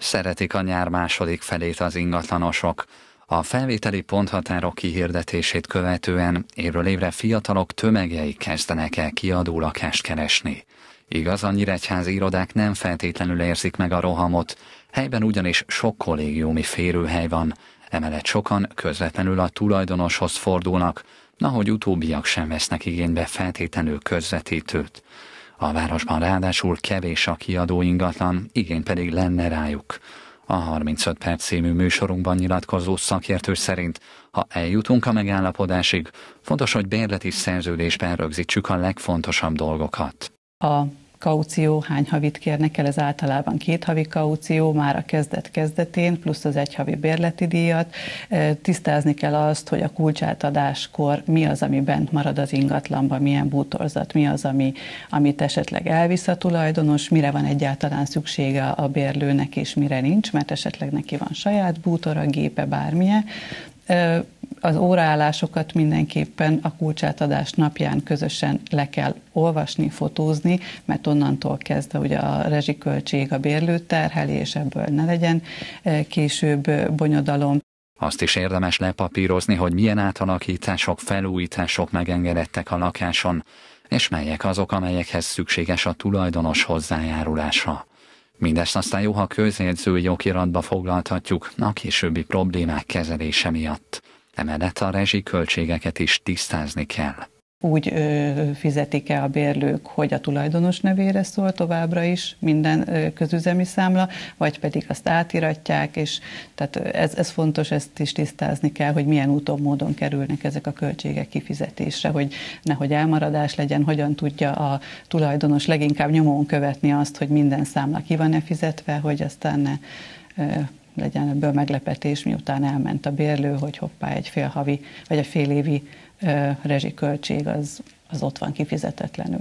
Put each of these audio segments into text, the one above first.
Szeretik a nyár második felét az ingatlanosok. A felvételi ponthatárok kihirdetését követően évről évre fiatalok tömegei kezdenek el kiadó lakást keresni. Igaz, a nyíregyházi irodák nem feltétlenül érzik meg a rohamot, helyben ugyanis sok kollégiumi férőhely van, emellett sokan közvetlenül a tulajdonoshoz fordulnak, nahogy utóbbiak sem vesznek igénybe feltétlenül közvetítőt. A városban ráadásul kevés a kiadó ingatlan, igény pedig lenne rájuk. A 35 perc című műsorunkban nyilatkozó szakértő szerint, ha eljutunk a megállapodásig, fontos, hogy bérleti szerződésben rögzítsük a legfontosabb dolgokat. A kaució, hány havit kérnek el, ez általában két havi kaució, már a kezdet kezdetén, plusz az egy havi bérleti díjat. Tisztázni kell azt, hogy a kulcsátadáskor mi az, ami bent marad az ingatlanban, milyen bútorzat, mi az, ami, amit esetleg elvisz a tulajdonos, mire van egyáltalán szüksége a bérlőnek, és mire nincs, mert esetleg neki van saját bútor, a gépe, bármilyen az óraállásokat mindenképpen a kulcsátadás napján közösen le kell olvasni, fotózni, mert onnantól kezdve ugye a rezsiköltség a bérlőt terheli, és ebből ne legyen eh, később eh, bonyodalom. Azt is érdemes lepapírozni, hogy milyen átalakítások, felújítások megengedettek a lakáson, és melyek azok, amelyekhez szükséges a tulajdonos hozzájárulása. Mindezt aztán jó, ha közjegyzői okiratba foglaltatjuk, a későbbi problémák kezelése miatt. Emellett a rezsi költségeket is tisztázni kell. Úgy ö, fizetik-e a bérlők, hogy a tulajdonos nevére szól továbbra is minden ö, közüzemi számla, vagy pedig azt átiratják, és tehát ez, ez fontos, ezt is tisztázni kell, hogy milyen úton, módon kerülnek ezek a költségek kifizetésre, hogy nehogy elmaradás legyen, hogyan tudja a tulajdonos leginkább nyomon követni azt, hogy minden számla ki van-e fizetve, hogy aztán ne ö, legyen ebből meglepetés, miután elment a bérlő, hogy hoppá, egy fél havi, vagy egy fél évi rezsiköltség az, az ott van kifizetetlenül.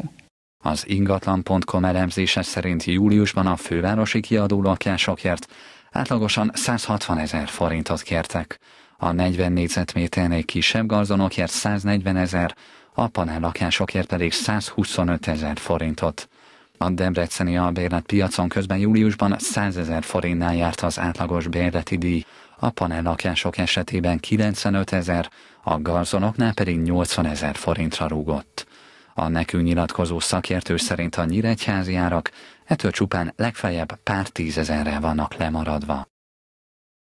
Az ingatlan.com elemzése szerint júliusban a fővárosi kiadó lakásokért átlagosan 160 ezer forintot kértek, a 40 négyzetméternél kisebb garzonokért 140 ezer, a panel lakásokért pedig 125 ezer forintot. A debreceni albérlet piacon közben júliusban 100 ezer forintnál járt az átlagos bérleti díj, a panellakások esetében 95 ezer, a garzonoknál pedig 80 ezer forintra rúgott. A nekünk nyilatkozó szakértő szerint a nyíregyházi árak ettől csupán legfeljebb pár tízezerre vannak lemaradva.